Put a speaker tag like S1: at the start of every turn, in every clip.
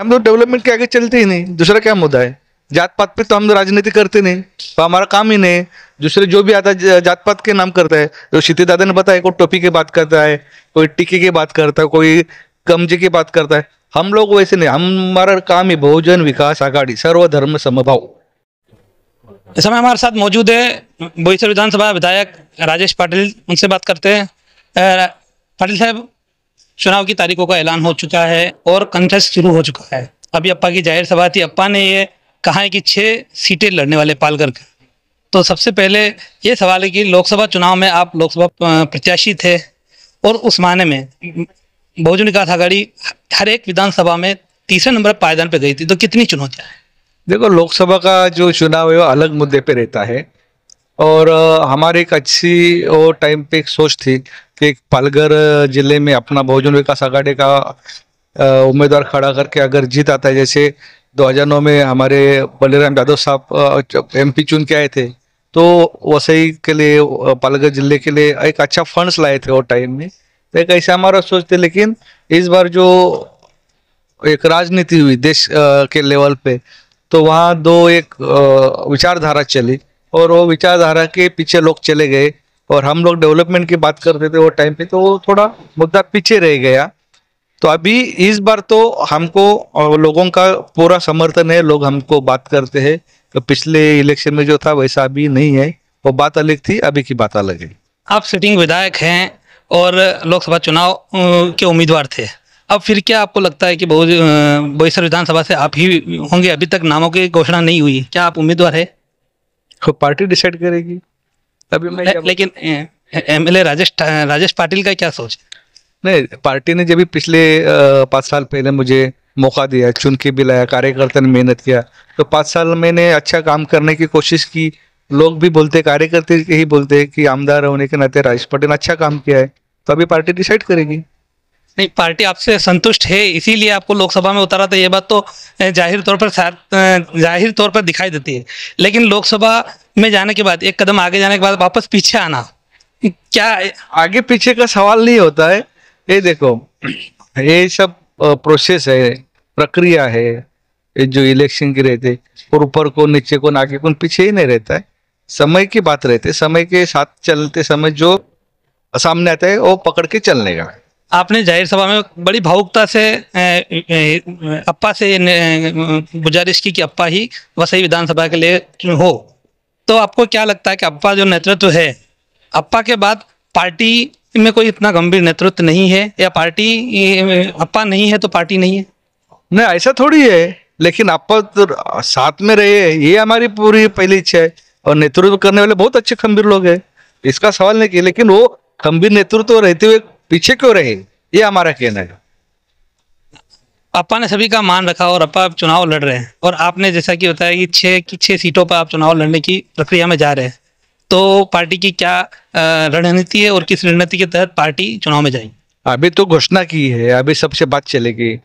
S1: हम लोग तो डेवलपमेंट के आगे चलते ही नहीं दूसरा क्या मुद्दा है जात पात पे तो हम तो राजनीति करते नहीं तो हमारा काम ही नहीं दूसरे जो भी आता है जात पात के नाम करता है जो तो क्षिति दादा ने बताया कोई टोपी की बात करता है कोई टीके की बात करता है कोई कमजे की बात करता है हम लोग वैसे नहीं हमारा काम ही बहुजन विकास आघाड़ी सर्वधर्म समभाव
S2: इस समय हमारे साथ मौजूद है बोईसर विधानसभा विधायक राजेश पाटिल उनसे बात करते हैं पाटिल साहब चुनाव की तारीखों का ऐलान हो चुका है और कंटेस्ट शुरू हो चुका है अभी अप्पा की जाहिर सभा थी अप्पा ने ये कहा है कि छः सीटें लड़ने वाले पालकर का तो सबसे पहले ये सवाल है कि लोकसभा चुनाव में आप लोकसभा प्रत्याशी थे और उस माने में बहुजन विकास आघाड़ी हर एक विधानसभा में तीसरे नंबर पायदान पर गई थी तो कितनी चुनौतियाँ हैं देखो लोकसभा का जो चुनाव
S1: है वो अलग मुद्दे पर रहता है और हमारे एक अच्छी और टाइम पे एक सोच थी कि पालघर जिले में अपना बहुजन विकास आघाड़ी का उम्मीदवार खड़ा करके अगर जीत आता है जैसे 2009 में हमारे बलिराम यादव साहब एमपी चुन के आए थे तो वसई के लिए पालघर जिले के लिए एक अच्छा फंड्स लाए थे वो टाइम में तो एक ऐसा हमारा सोच थे लेकिन इस बार जो एक राजनीति हुई देश के लेवल पे तो वहाँ दो एक विचारधारा चली और वो विचारधारा के पीछे लोग चले गए और हम लोग डेवलपमेंट की बात करते थे वो टाइम पे तो वो थोड़ा मुद्दा पीछे रह गया तो अभी इस बार तो हमको लोगों का पूरा समर्थन है लोग हमको बात करते हैं तो पिछले इलेक्शन में जो था वैसा अभी नहीं है वो बात अलग थी अभी की बात अलग है
S2: आप सिटिंग विधायक हैं और लोकसभा चुनाव के उम्मीदवार थे अब फिर क्या आपको लगता है कि बहुत बोईसर विधानसभा से आप ही होंगे अभी तक नामों की घोषणा नहीं हुई क्या आप उम्मीदवार है वो पार्टी डिसाइड करेगी अभी मैं ले, लेकिन एमएलए राजेश राजेश पाटिल का क्या सोच
S1: नहीं पार्टी ने जब पिछले पाँच साल पहले मुझे मौका दिया चुन के भी लाया कार्यकर्ता ने मेहनत किया तो पाँच साल मैंने अच्छा काम करने की कोशिश की लोग भी बोलते कार्यकर्ता यही बोलते हैं कि आमदार होने के नाते राजेश ने अच्छा काम किया है तो अभी पार्टी डिसाइड करेगी
S2: नहीं पार्टी आपसे संतुष्ट है इसीलिए आपको लोकसभा में उतारा था ये बात तो जाहिर तौर पर जाहिर तौर पर दिखाई देती है लेकिन लोकसभा में जाने के बाद एक कदम आगे जाने के बाद वापस पीछे आना क्या
S1: आगे पीछे का सवाल नहीं होता है ये देखो ये सब प्रोसेस है प्रक्रिया है ये जो इलेक्शन की रहते और ऊपर को नीचे को आगे को पीछे ही नहीं रहता है समय की बात रहती है समय के साथ चलते समय जो सामने आता है वो पकड़ के चलने का
S2: आपने जाहिर सभा में बड़ी भावुकता से अप्पा से गुजारिश की कि अप्पा ही वसई विधानसभा के लिए हो तो आपको क्या लगता है कि अप्पा जो नेतृत्व है अप्पा के बाद पार्टी में कोई इतना गंभीर नेतृत्व नहीं है या पार्टी अप्पा नहीं है तो पार्टी नहीं है नहीं ऐसा थोड़ी है लेकिन अप्पा तो साथ में रहे ये हमारी पूरी
S1: पहली इच्छा है और नेतृत्व करने वाले बहुत अच्छे खंबीर लोग हैं इसका सवाल नहीं किया लेकिन वो खंबीर नेतृत्व रहते हुए पीछे क्यों रहे ये हमारा कहना है
S2: अपा ने सभी का मान रखा और अपा आप चुनाव लड़ रहे हैं और आपने जैसा कि बताया कि छह की छह सीटों पर आप चुनाव लड़ने की प्रक्रिया में जा रहे हैं तो पार्टी की क्या रणनीति है और किस रणनीति के तहत पार्टी चुनाव में जाएगी अभी तो घोषणा की है अभी सबसे बात चलेगी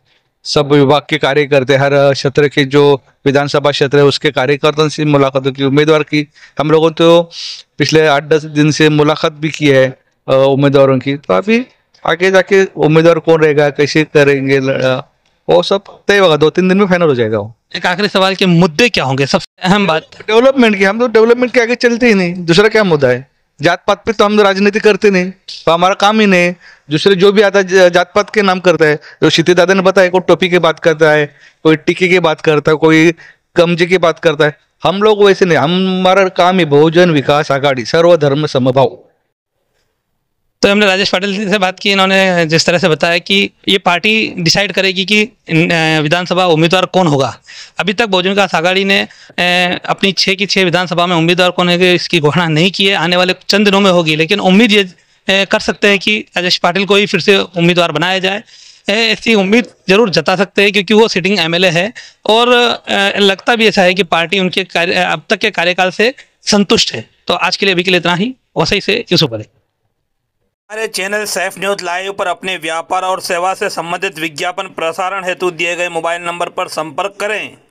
S1: सब विभाग के कार्यकर्ते हर क्षेत्र के जो विधानसभा क्षेत्र है उसके कार्यकर्ता से मुलाकात की उम्मीदवार की हम लोगों तो पिछले आठ दस दिन से मुलाकात भी की है उम्मीदवारों की तो अभी आगे जाके उम्मीदवार कौन रहेगा कैसे करेंगे वो सब तय होगा दो तीन दिन में फाइनल हो जाएगा वो
S2: एक आखिरी सवाल के मुद्दे क्या होंगे सबसे अहम बात डेवलपमेंट की हम तो डेवलपमेंट
S1: के आगे चलते ही नहीं दूसरा क्या मुद्दा है जात पात पे तो हम तो राजनीति करते नहीं तो हमारा काम ही नहीं दूसरे जो भी आता है जात पात के नाम करता है जो क्षिति दादा ने बताया कोई टोपी की बात करता है कोई टिक्की की बात करता है कोई कमजे की बात करता है हम लोग वैसे नहीं हमारा काम ही बहुजन विकास आघाड़ी सर्वधर्म समभाव
S2: तो हमने राजेश पाटिल जी से बात की इन्होंने जिस तरह से बताया कि ये पार्टी डिसाइड करेगी कि विधानसभा उम्मीदवार कौन होगा अभी तक बहुजन विकास आघाड़ी ने अपनी छः की छः विधानसभा में उम्मीदवार कौन है इसकी घोषणा नहीं की है आने वाले चंद दिनों में होगी लेकिन उम्मीद ये कर सकते हैं कि राजेश पाटिल को ही फिर से उम्मीदवार बनाया जाए ऐसी उम्मीद जरूर जता सकते हैं क्योंकि वो सिटिंग एमएलए है और लगता भी ऐसा है कि पार्टी उनके कार्य अब तक के कार्यकाल से संतुष्ट है तो आज के लिए अभी के लिए इतना ही वैसे ही से यूसुफ अली हमारे चैनल सेफ न्यूज लाइव पर अपने व्यापार और सेवा से संबंधित विज्ञापन प्रसारण हेतु दिए गए मोबाइल नंबर पर संपर्क करें